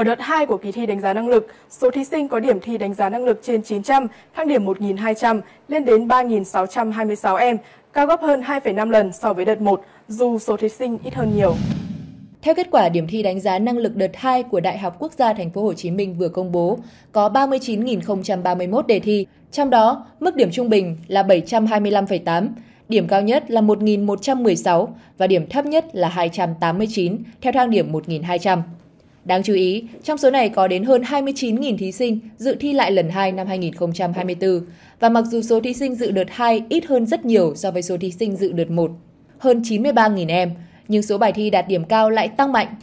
Ở đợt 2 của kỳ thi đánh giá năng lực, số thí sinh có điểm thi đánh giá năng lực trên 900, thang điểm 1.200 lên đến 3.626 em, cao gấp hơn 2,5 lần so với đợt 1, dù số thí sinh ít hơn nhiều. Theo kết quả điểm thi đánh giá năng lực đợt 2 của Đại học Quốc gia Thành phố Hồ Chí Minh vừa công bố, có 39.031 đề thi, trong đó mức điểm trung bình là 725,8, điểm cao nhất là 1.116 và điểm thấp nhất là 289 theo thang điểm 1.200. Đáng chú ý, trong số này có đến hơn 29.000 thí sinh dự thi lại lần 2 năm 2024 và mặc dù số thí sinh dự đợt 2 ít hơn rất nhiều so với số thí sinh dự đợt 1, hơn 93.000 em, nhưng số bài thi đạt điểm cao lại tăng mạnh.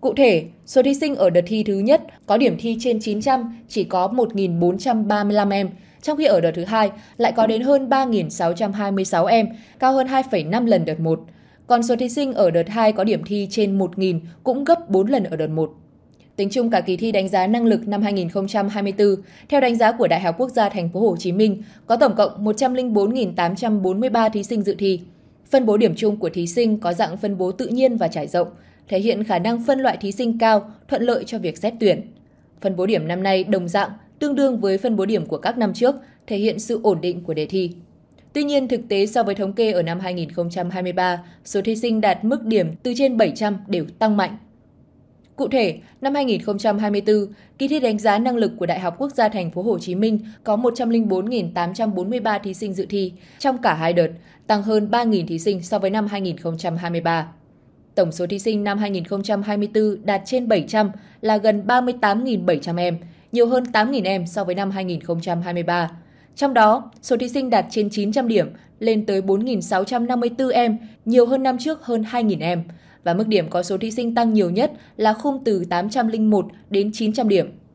Cụ thể, số thí sinh ở đợt thi thứ nhất có điểm thi trên 900 chỉ có 1.435 em, trong khi ở đợt thứ hai lại có đến hơn 3.626 em, cao hơn 2,5 lần đợt 1. Còn số thí sinh ở đợt 2 có điểm thi trên 1.000 cũng gấp 4 lần ở đợt 1. Tính chung cả kỳ thi đánh giá năng lực năm 2024, theo đánh giá của Đại học Quốc gia Thành phố Hồ Chí Minh, có tổng cộng 104.843 thí sinh dự thi. Phân bố điểm chung của thí sinh có dạng phân bố tự nhiên và trải rộng, thể hiện khả năng phân loại thí sinh cao, thuận lợi cho việc xét tuyển. Phân bố điểm năm nay đồng dạng, tương đương với phân bố điểm của các năm trước, thể hiện sự ổn định của đề thi. Tuy nhiên, thực tế so với thống kê ở năm 2023, số thí sinh đạt mức điểm từ trên 700 đều tăng mạnh. Cụ thể, năm 2024, kỳ thi đánh giá năng lực của Đại học Quốc gia Thành phố Hồ Chí Minh có 104.843 thí sinh dự thi trong cả hai đợt, tăng hơn 3.000 thí sinh so với năm 2023. Tổng số thí sinh năm 2024 đạt trên 700 là gần 38.700 em, nhiều hơn 8.000 em so với năm 2023. Trong đó, số thí sinh đạt trên 900 điểm lên tới 4.654 em, nhiều hơn năm trước hơn 2.000 em, và mức điểm có số thí sinh tăng nhiều nhất là khung từ 801 đến 900 điểm.